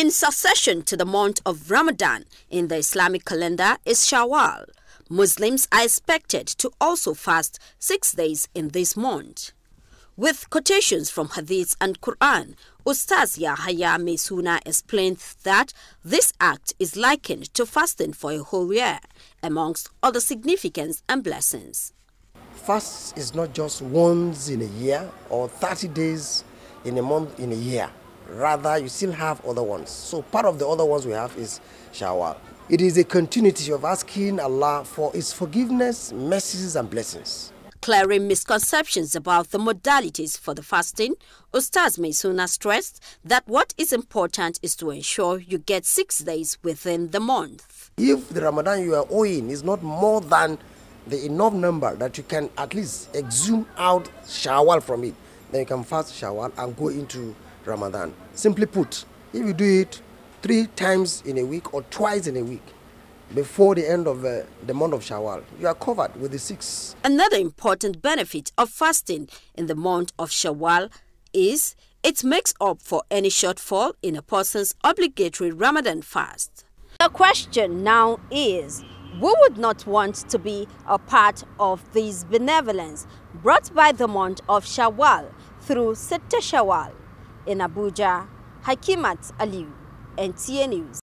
In succession to the month of Ramadan in the Islamic calendar is Shawwal. Muslims are expected to also fast six days in this month. With quotations from Hadith and Quran, Ustaz Yahya Mesuna explains that this act is likened to fasting for a whole year, amongst other significance and blessings. Fast is not just once in a year or 30 days in a month in a year. Rather, you still have other ones. So part of the other ones we have is Shawwal. It is a continuity of asking Allah for His forgiveness, mercies, and blessings. Clearing misconceptions about the modalities for the fasting, Ustaz Maisuna stressed that what is important is to ensure you get six days within the month. If the Ramadan you are owing is not more than the enough number that you can at least exhume out Shawwal from it, then you can fast Shawwal and go into Ramadan. Simply put, if you do it three times in a week or twice in a week, before the end of uh, the month of Shawwal. You are covered with the six. Another important benefit of fasting in the month of Shawwal is it makes up for any shortfall in a person's obligatory Ramadan fast. The question now is who would not want to be a part of this benevolence brought by the month of Shawwal through Sitta Shawwal? in Abuja, Hakimat Aliyu, NTA News.